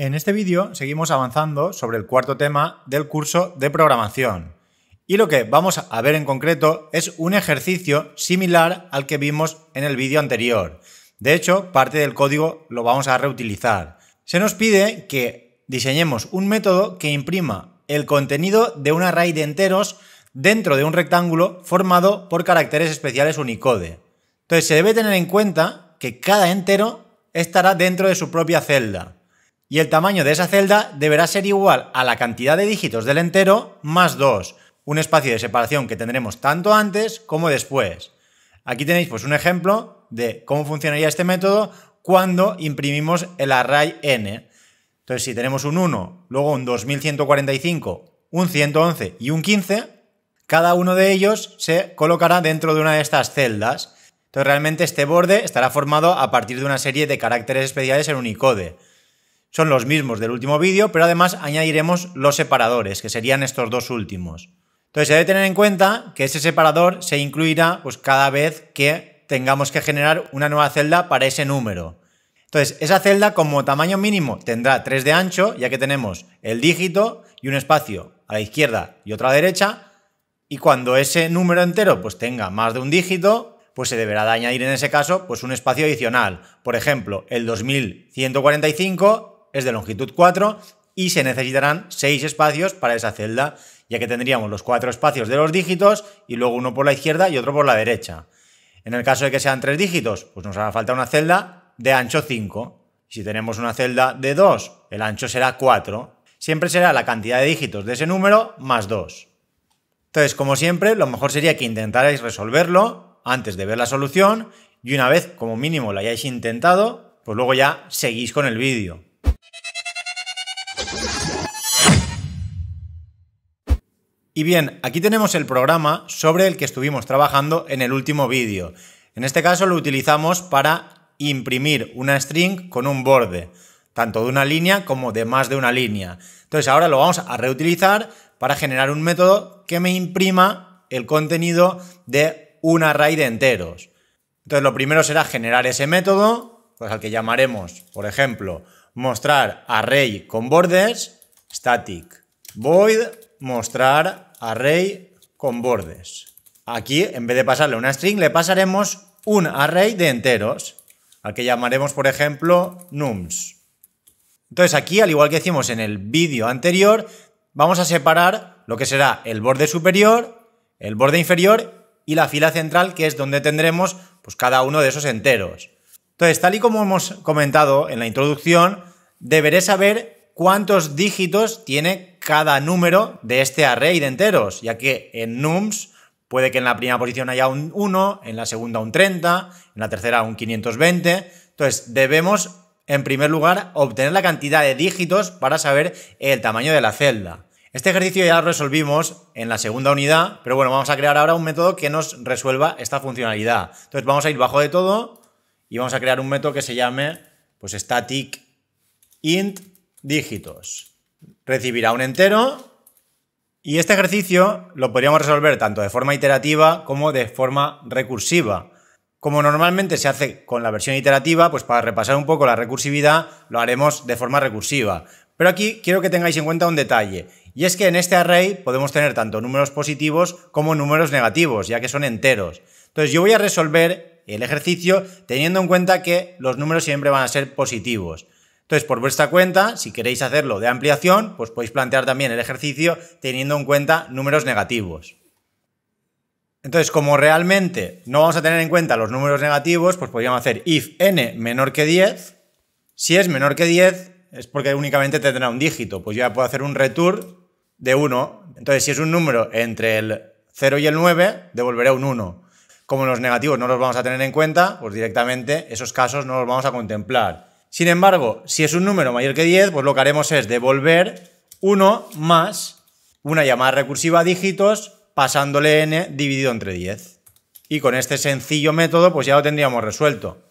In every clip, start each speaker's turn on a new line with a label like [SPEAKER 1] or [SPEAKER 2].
[SPEAKER 1] En este vídeo seguimos avanzando sobre el cuarto tema del curso de programación. Y lo que vamos a ver en concreto es un ejercicio similar al que vimos en el vídeo anterior. De hecho, parte del código lo vamos a reutilizar. Se nos pide que diseñemos un método que imprima el contenido de un array de enteros dentro de un rectángulo formado por caracteres especiales Unicode. Entonces se debe tener en cuenta que cada entero estará dentro de su propia celda y el tamaño de esa celda deberá ser igual a la cantidad de dígitos del entero más 2, un espacio de separación que tendremos tanto antes como después. Aquí tenéis pues un ejemplo de cómo funcionaría este método cuando imprimimos el array n. Entonces, si tenemos un 1, luego un 2145, un 111 y un 15, cada uno de ellos se colocará dentro de una de estas celdas. Entonces, realmente este borde estará formado a partir de una serie de caracteres especiales en Unicode son los mismos del último vídeo, pero además añadiremos los separadores, que serían estos dos últimos. Entonces se debe tener en cuenta que ese separador se incluirá pues, cada vez que tengamos que generar una nueva celda para ese número. Entonces, esa celda como tamaño mínimo tendrá 3 de ancho, ya que tenemos el dígito y un espacio a la izquierda y otro a la derecha. Y cuando ese número entero pues, tenga más de un dígito, pues se deberá de añadir en ese caso pues, un espacio adicional. Por ejemplo, el 2145 es de longitud 4 y se necesitarán 6 espacios para esa celda, ya que tendríamos los 4 espacios de los dígitos y luego uno por la izquierda y otro por la derecha. En el caso de que sean 3 dígitos, pues nos hará falta una celda de ancho 5. Si tenemos una celda de 2, el ancho será 4. Siempre será la cantidad de dígitos de ese número más 2. Entonces, como siempre, lo mejor sería que intentarais resolverlo antes de ver la solución y una vez como mínimo lo hayáis intentado, pues luego ya seguís con el vídeo. Y bien, aquí tenemos el programa sobre el que estuvimos trabajando en el último vídeo. En este caso lo utilizamos para imprimir una string con un borde, tanto de una línea como de más de una línea. Entonces ahora lo vamos a reutilizar para generar un método que me imprima el contenido de un array de enteros. Entonces lo primero será generar ese método, pues al que llamaremos, por ejemplo, mostrar array con bordes, static void mostrar array con bordes. Aquí, en vez de pasarle una string, le pasaremos un array de enteros, al que llamaremos, por ejemplo, nums. Entonces aquí, al igual que hicimos en el vídeo anterior, vamos a separar lo que será el borde superior, el borde inferior y la fila central, que es donde tendremos pues, cada uno de esos enteros. Entonces, tal y como hemos comentado en la introducción, deberé saber cuántos dígitos tiene cada número de este array de enteros, ya que en nums puede que en la primera posición haya un 1, en la segunda un 30, en la tercera un 520. Entonces, debemos, en primer lugar, obtener la cantidad de dígitos para saber el tamaño de la celda. Este ejercicio ya lo resolvimos en la segunda unidad, pero bueno, vamos a crear ahora un método que nos resuelva esta funcionalidad. Entonces vamos a ir bajo de todo y vamos a crear un método que se llame pues static int dígitos. Recibirá un entero y este ejercicio lo podríamos resolver tanto de forma iterativa como de forma recursiva. Como normalmente se hace con la versión iterativa, pues para repasar un poco la recursividad lo haremos de forma recursiva. Pero aquí quiero que tengáis en cuenta un detalle, y es que en este array podemos tener tanto números positivos como números negativos, ya que son enteros. Entonces yo voy a resolver el ejercicio teniendo en cuenta que los números siempre van a ser positivos. Entonces, por vuestra cuenta, si queréis hacerlo de ampliación, pues podéis plantear también el ejercicio teniendo en cuenta números negativos. Entonces, como realmente no vamos a tener en cuenta los números negativos, pues podríamos hacer if n menor que 10. Si es menor que 10, es porque únicamente tendrá un dígito. Pues yo ya puedo hacer un return de 1. Entonces, si es un número entre el 0 y el 9, devolveré un 1. Como los negativos no los vamos a tener en cuenta, pues directamente esos casos no los vamos a contemplar. Sin embargo, si es un número mayor que 10, pues lo que haremos es devolver 1 más una llamada recursiva a dígitos pasándole n dividido entre 10. Y con este sencillo método pues ya lo tendríamos resuelto,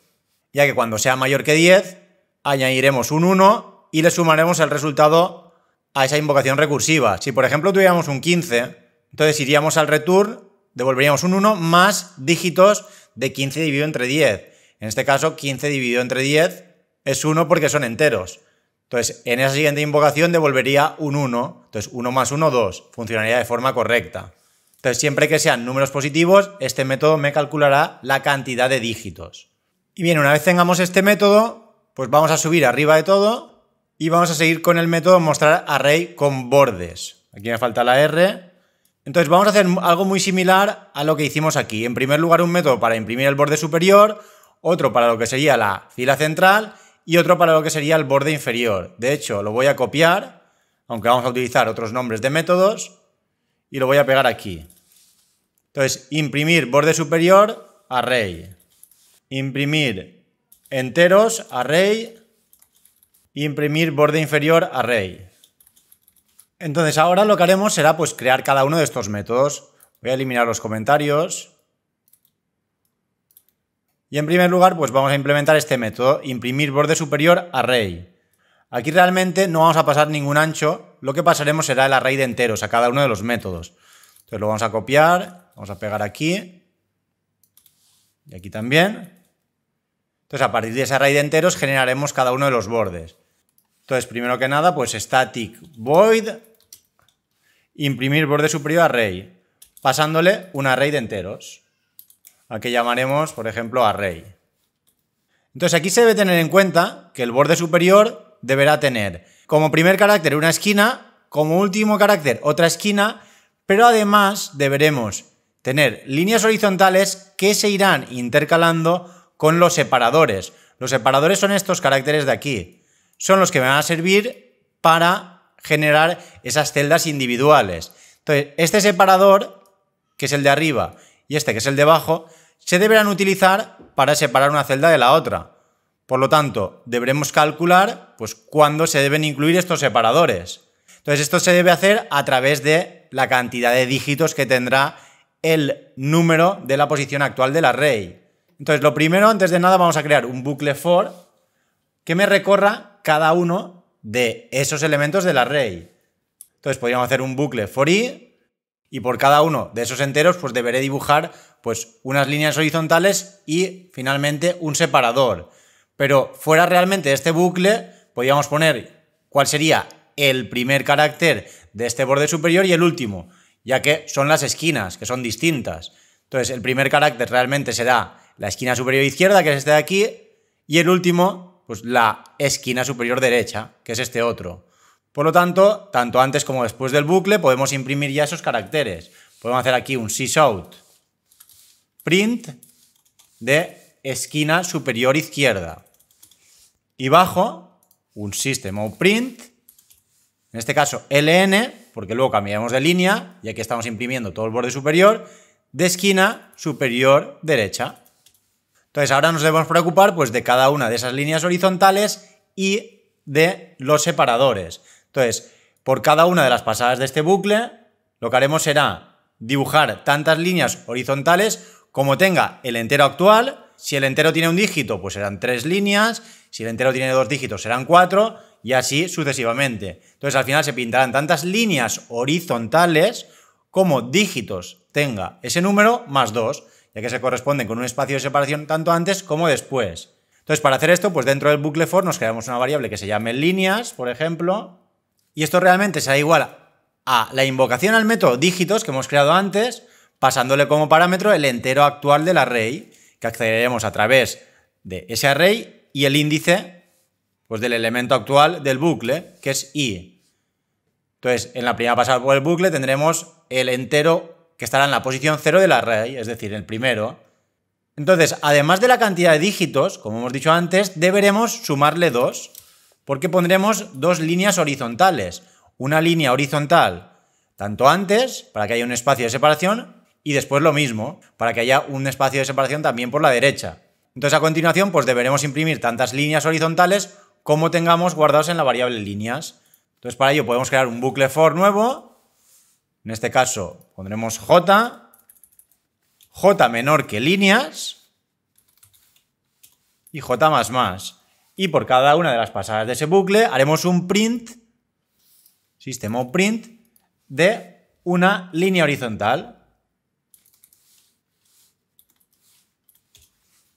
[SPEAKER 1] ya que cuando sea mayor que 10 añadiremos un 1 y le sumaremos el resultado a esa invocación recursiva. Si por ejemplo tuviéramos un 15, entonces iríamos al return, devolveríamos un 1 más dígitos de 15 dividido entre 10. En este caso 15 dividido entre 10 es 1 porque son enteros. Entonces, en esa siguiente invocación devolvería un 1. Entonces, 1 más 1, 2. Funcionaría de forma correcta. Entonces, siempre que sean números positivos, este método me calculará la cantidad de dígitos. Y bien, una vez tengamos este método, pues vamos a subir arriba de todo y vamos a seguir con el método mostrar array con bordes. Aquí me falta la R. Entonces vamos a hacer algo muy similar a lo que hicimos aquí. En primer lugar, un método para imprimir el borde superior, otro para lo que sería la fila central y otro para lo que sería el borde inferior. De hecho, lo voy a copiar, aunque vamos a utilizar otros nombres de métodos, y lo voy a pegar aquí. Entonces, imprimir borde superior, array. Imprimir enteros, array. Imprimir borde inferior, array. Entonces, ahora lo que haremos será pues crear cada uno de estos métodos. Voy a eliminar los comentarios. Y en primer lugar, pues vamos a implementar este método, imprimir borde superior array. Aquí realmente no vamos a pasar ningún ancho, lo que pasaremos será el array de enteros a cada uno de los métodos. Entonces lo vamos a copiar, vamos a pegar aquí y aquí también. Entonces a partir de ese array de enteros generaremos cada uno de los bordes. Entonces primero que nada pues static void imprimir borde superior array, pasándole un array de enteros. A que llamaremos, por ejemplo, array. Entonces aquí se debe tener en cuenta que el borde superior deberá tener como primer carácter una esquina, como último carácter otra esquina, pero además deberemos tener líneas horizontales que se irán intercalando con los separadores. Los separadores son estos caracteres de aquí. Son los que me van a servir para generar esas celdas individuales. Entonces, este separador, que es el de arriba, y este que es el de abajo, se deberán utilizar para separar una celda de la otra. Por lo tanto, deberemos calcular pues, cuándo se deben incluir estos separadores. Entonces, esto se debe hacer a través de la cantidad de dígitos que tendrá el número de la posición actual del array. Entonces, lo primero, antes de nada, vamos a crear un bucle for que me recorra cada uno de esos elementos del array. Entonces, podríamos hacer un bucle for i y por cada uno de esos enteros, pues deberé dibujar pues, unas líneas horizontales y finalmente un separador. Pero fuera realmente de este bucle, podríamos poner cuál sería el primer carácter de este borde superior y el último, ya que son las esquinas, que son distintas. Entonces, el primer carácter realmente será la esquina superior izquierda, que es este de aquí, y el último, pues la esquina superior derecha, que es este otro. Por lo tanto, tanto antes como después del bucle podemos imprimir ya esos caracteres. Podemos hacer aquí un sysout print de esquina superior izquierda. Y bajo un system print, en este caso ln, porque luego cambiamos de línea, y aquí estamos imprimiendo todo el borde superior, de esquina superior derecha. Entonces ahora nos debemos preocupar pues, de cada una de esas líneas horizontales y de los separadores. Entonces, por cada una de las pasadas de este bucle, lo que haremos será dibujar tantas líneas horizontales como tenga el entero actual. Si el entero tiene un dígito, pues serán tres líneas. Si el entero tiene dos dígitos, serán cuatro. Y así sucesivamente. Entonces al final se pintarán tantas líneas horizontales como dígitos tenga ese número más dos, ya que se corresponden con un espacio de separación tanto antes como después. Entonces para hacer esto, pues dentro del bucle for nos creamos una variable que se llame líneas, por ejemplo, y esto realmente será igual a la invocación al método dígitos que hemos creado antes, pasándole como parámetro el entero actual del array, que accederemos a través de ese array y el índice pues, del elemento actual del bucle, que es i. Entonces, en la primera pasada por el bucle tendremos el entero que estará en la posición 0 del array, es decir, el primero. Entonces, además de la cantidad de dígitos, como hemos dicho antes, deberemos sumarle 2 porque pondremos dos líneas horizontales. Una línea horizontal tanto antes, para que haya un espacio de separación, y después lo mismo, para que haya un espacio de separación también por la derecha. Entonces a continuación pues deberemos imprimir tantas líneas horizontales como tengamos guardados en la variable líneas. Entonces para ello podemos crear un bucle for nuevo, en este caso pondremos j, j menor que líneas y j más más. Y por cada una de las pasadas de ese bucle haremos un print, sistema print, de una línea horizontal.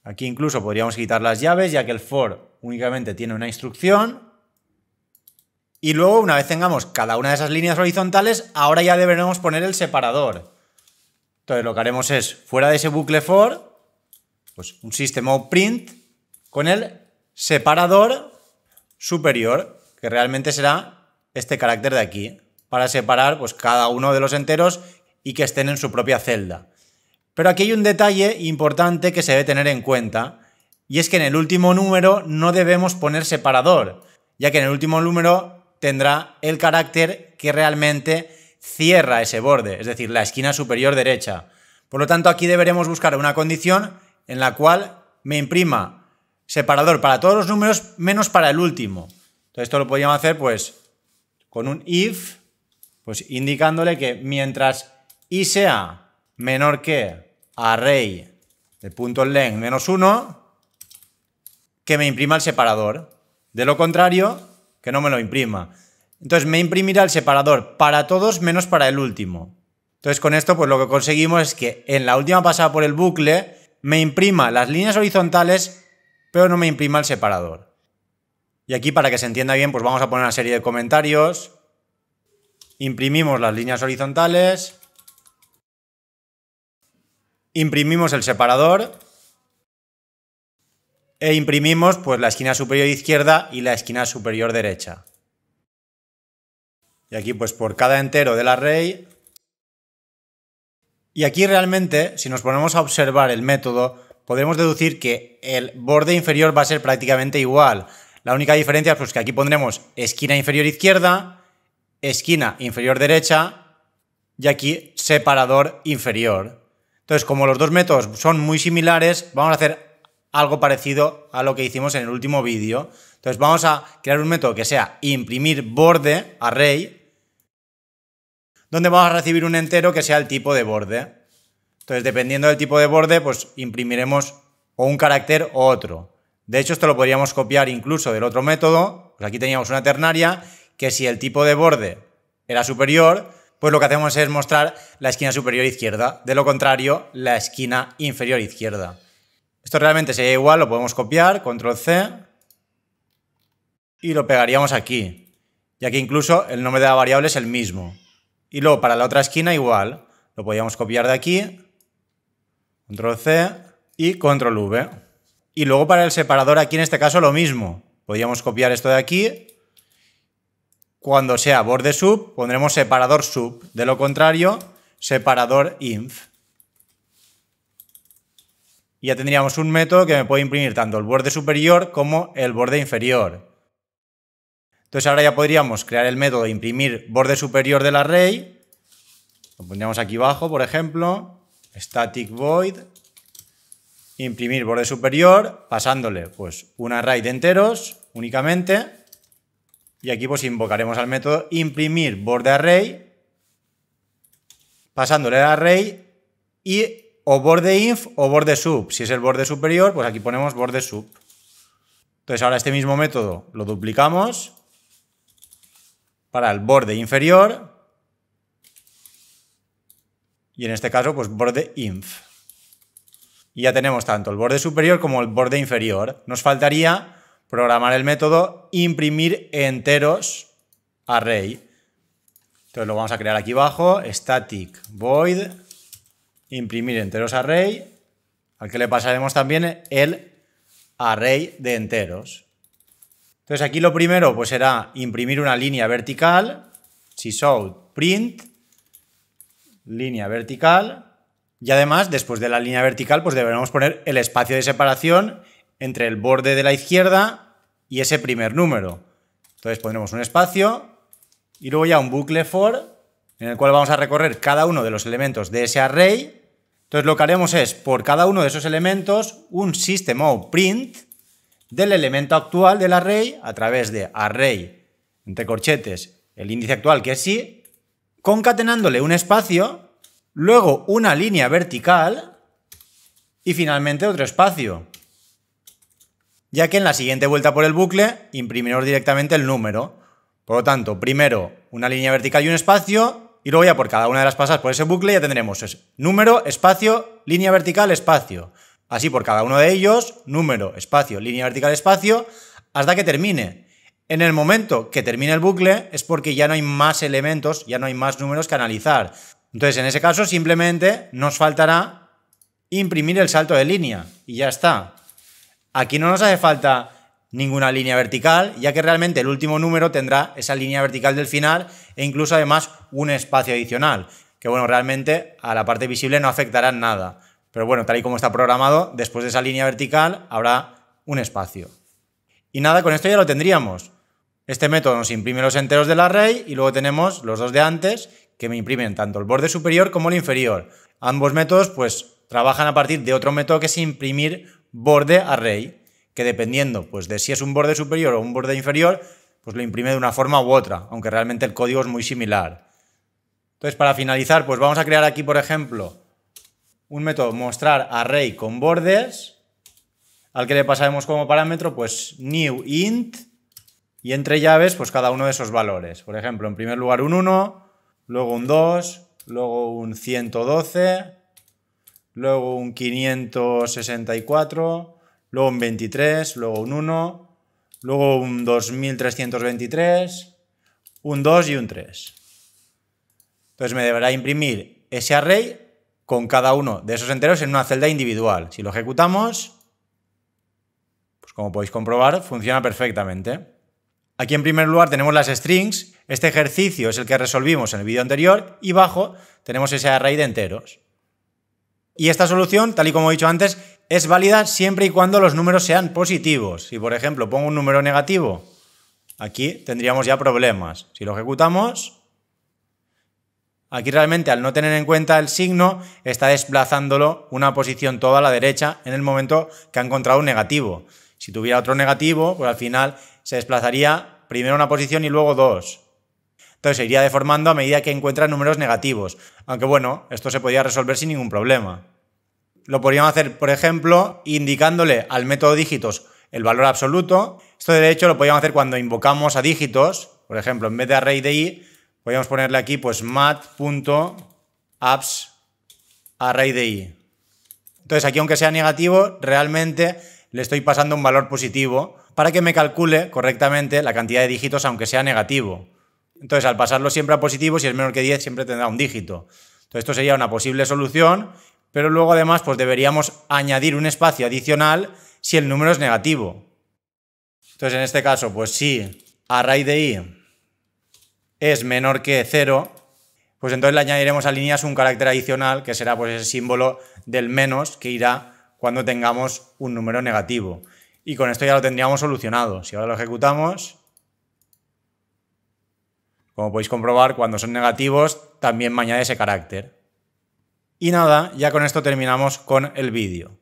[SPEAKER 1] Aquí incluso podríamos quitar las llaves, ya que el for únicamente tiene una instrucción. Y luego, una vez tengamos cada una de esas líneas horizontales, ahora ya deberemos poner el separador. Entonces lo que haremos es, fuera de ese bucle for, pues un sistema print con el separador superior, que realmente será este carácter de aquí, para separar pues, cada uno de los enteros y que estén en su propia celda. Pero aquí hay un detalle importante que se debe tener en cuenta, y es que en el último número no debemos poner separador, ya que en el último número tendrá el carácter que realmente cierra ese borde, es decir, la esquina superior derecha. Por lo tanto, aquí deberemos buscar una condición en la cual me imprima separador para todos los números menos para el último. Entonces esto lo podríamos hacer pues con un if, pues indicándole que mientras i sea menor que array de punto length menos 1, que me imprima el separador. De lo contrario, que no me lo imprima. Entonces me imprimirá el separador para todos menos para el último. Entonces con esto pues lo que conseguimos es que en la última pasada por el bucle me imprima las líneas horizontales pero no me imprima el separador. Y aquí para que se entienda bien, pues vamos a poner una serie de comentarios. Imprimimos las líneas horizontales. Imprimimos el separador. E imprimimos pues la esquina superior izquierda y la esquina superior derecha. Y aquí pues por cada entero del array. Y aquí realmente, si nos ponemos a observar el método, podemos deducir que el borde inferior va a ser prácticamente igual. La única diferencia es pues, que aquí pondremos esquina inferior izquierda, esquina inferior derecha y aquí separador inferior. Entonces, como los dos métodos son muy similares, vamos a hacer algo parecido a lo que hicimos en el último vídeo. Entonces, vamos a crear un método que sea imprimir borde array, donde vamos a recibir un entero que sea el tipo de borde. Entonces, dependiendo del tipo de borde, pues imprimiremos o un carácter o otro. De hecho, esto lo podríamos copiar incluso del otro método. Pues aquí teníamos una ternaria que si el tipo de borde era superior, pues lo que hacemos es mostrar la esquina superior izquierda. De lo contrario, la esquina inferior izquierda. Esto realmente sería igual, lo podemos copiar, control C, y lo pegaríamos aquí, ya que incluso el nombre de la variable es el mismo. Y luego para la otra esquina igual, lo podríamos copiar de aquí, Control C y Control V. Y luego para el separador aquí en este caso lo mismo. Podríamos copiar esto de aquí. Cuando sea borde sub pondremos separador sub. De lo contrario, separador inf. Y ya tendríamos un método que me puede imprimir tanto el borde superior como el borde inferior. Entonces ahora ya podríamos crear el método de imprimir borde superior del array. Lo pondríamos aquí abajo, por ejemplo static void, imprimir borde superior, pasándole pues un array de enteros únicamente, y aquí pues invocaremos al método imprimir borde array, pasándole el array y o borde inf o borde sub. Si es el borde superior, pues aquí ponemos borde sub. Entonces ahora este mismo método lo duplicamos para el borde inferior, y en este caso, pues borde inf. Y ya tenemos tanto el borde superior como el borde inferior. Nos faltaría programar el método imprimir enteros array. Entonces lo vamos a crear aquí abajo, static void, imprimir enteros array, al que le pasaremos también el array de enteros. Entonces aquí lo primero pues será imprimir una línea vertical, si print, línea vertical. Y además, después de la línea vertical, pues deberemos poner el espacio de separación entre el borde de la izquierda y ese primer número. Entonces pondremos un espacio y luego ya un bucle for en el cual vamos a recorrer cada uno de los elementos de ese array. Entonces lo que haremos es, por cada uno de esos elementos, un system print del elemento actual del array a través de array, entre corchetes, el índice actual que es sí, concatenándole un espacio, luego una línea vertical y finalmente otro espacio. Ya que en la siguiente vuelta por el bucle imprimimos directamente el número. Por lo tanto, primero una línea vertical y un espacio, y luego ya por cada una de las pasas por ese bucle ya tendremos número, espacio, línea vertical, espacio. Así por cada uno de ellos, número, espacio, línea vertical, espacio, hasta que termine. En el momento que termine el bucle es porque ya no hay más elementos, ya no hay más números que analizar. Entonces, en ese caso, simplemente nos faltará imprimir el salto de línea y ya está. Aquí no nos hace falta ninguna línea vertical, ya que realmente el último número tendrá esa línea vertical del final e incluso además un espacio adicional, que bueno, realmente a la parte visible no afectará nada. Pero bueno, tal y como está programado, después de esa línea vertical habrá un espacio. Y nada, con esto ya lo tendríamos. Este método nos imprime los enteros del array y luego tenemos los dos de antes que me imprimen tanto el borde superior como el inferior. Ambos métodos pues trabajan a partir de otro método que es imprimir borde array, que dependiendo pues de si es un borde superior o un borde inferior, pues lo imprime de una forma u otra, aunque realmente el código es muy similar. Entonces, para finalizar, pues vamos a crear aquí, por ejemplo, un método mostrar array con bordes, al que le pasaremos como parámetro pues new int y entre llaves, pues cada uno de esos valores. Por ejemplo, en primer lugar un 1, luego un 2, luego un 112, luego un 564, luego un 23, luego un 1, luego un 2323, un 2 y un 3. Entonces me deberá imprimir ese array con cada uno de esos enteros en una celda individual. Si lo ejecutamos, pues como podéis comprobar, funciona perfectamente. Aquí en primer lugar tenemos las strings. Este ejercicio es el que resolvimos en el vídeo anterior y bajo tenemos ese array de enteros. Y esta solución, tal y como he dicho antes, es válida siempre y cuando los números sean positivos. Si por ejemplo pongo un número negativo, aquí tendríamos ya problemas. Si lo ejecutamos, Aquí realmente al no tener en cuenta el signo está desplazándolo una posición toda a la derecha en el momento que ha encontrado un negativo. Si tuviera otro negativo, pues al final se desplazaría Primero una posición y luego dos. Entonces se iría deformando a medida que encuentra números negativos. Aunque bueno, esto se podría resolver sin ningún problema. Lo podríamos hacer, por ejemplo, indicándole al método dígitos el valor absoluto. Esto de hecho lo podríamos hacer cuando invocamos a dígitos. Por ejemplo, en vez de array de i, podríamos ponerle aquí pues mat.apps array de i. Entonces aquí aunque sea negativo, realmente le estoy pasando un valor positivo para que me calcule correctamente la cantidad de dígitos, aunque sea negativo. Entonces, al pasarlo siempre a positivo, si es menor que 10, siempre tendrá un dígito. Entonces, esto sería una posible solución, pero luego además, pues deberíamos añadir un espacio adicional si el número es negativo. Entonces, en este caso, pues si array de i es menor que 0, pues entonces le añadiremos a líneas un carácter adicional, que será pues ese símbolo del menos que irá cuando tengamos un número negativo. Y con esto ya lo tendríamos solucionado. Si ahora lo ejecutamos, como podéis comprobar, cuando son negativos también me añade ese carácter. Y nada, ya con esto terminamos con el vídeo.